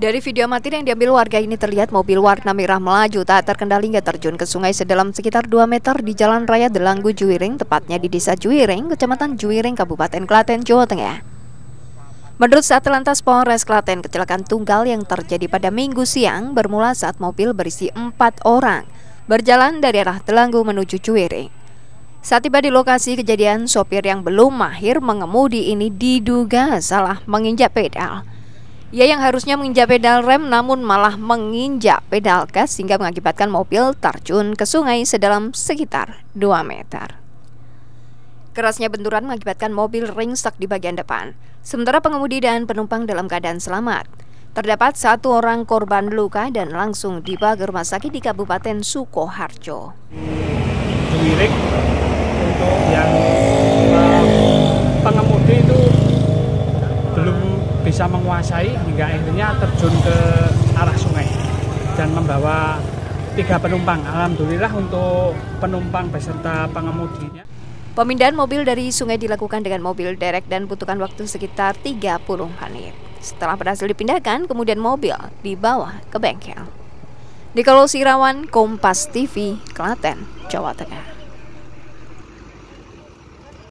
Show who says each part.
Speaker 1: Dari video amatir yang diambil warga ini terlihat mobil warna merah melaju tak terkendali hingga terjun ke sungai sedalam sekitar 2 meter di Jalan Raya Delanggu Juwiring, tepatnya di Desa Juwiring, Kecamatan Juwiring, Kabupaten Klaten, Jawa Tengah. Menurut Satlantas Polres Klaten, kecelakaan tunggal yang terjadi pada minggu siang bermula saat mobil berisi empat orang berjalan dari arah Telanggu menuju Juwiring. Saat tiba di lokasi kejadian, sopir yang belum mahir mengemudi ini diduga salah menginjak pedal. Ia yang harusnya menginjak pedal rem namun malah menginjak pedal gas sehingga mengakibatkan mobil terjun ke sungai sedalam sekitar 2 meter. Kerasnya benturan mengakibatkan mobil ringsek di bagian depan, sementara pengemudi dan penumpang dalam keadaan selamat. Terdapat satu orang korban luka dan langsung dibawa ke rumah sakit di Kabupaten Sukoharjo.
Speaker 2: untuk yang bisa menguasai hingga akhirnya terjun ke arah sungai dan membawa tiga penumpang. Alhamdulillah untuk penumpang beserta pengemudinya.
Speaker 1: Pemindahan mobil dari sungai dilakukan dengan mobil derek dan butuhkan waktu sekitar 30 menit. Setelah berhasil dipindahkan, kemudian mobil dibawa ke bengkel. Di Kalau Sirawan, Kompas TV, Klaten, Jawa Tengah.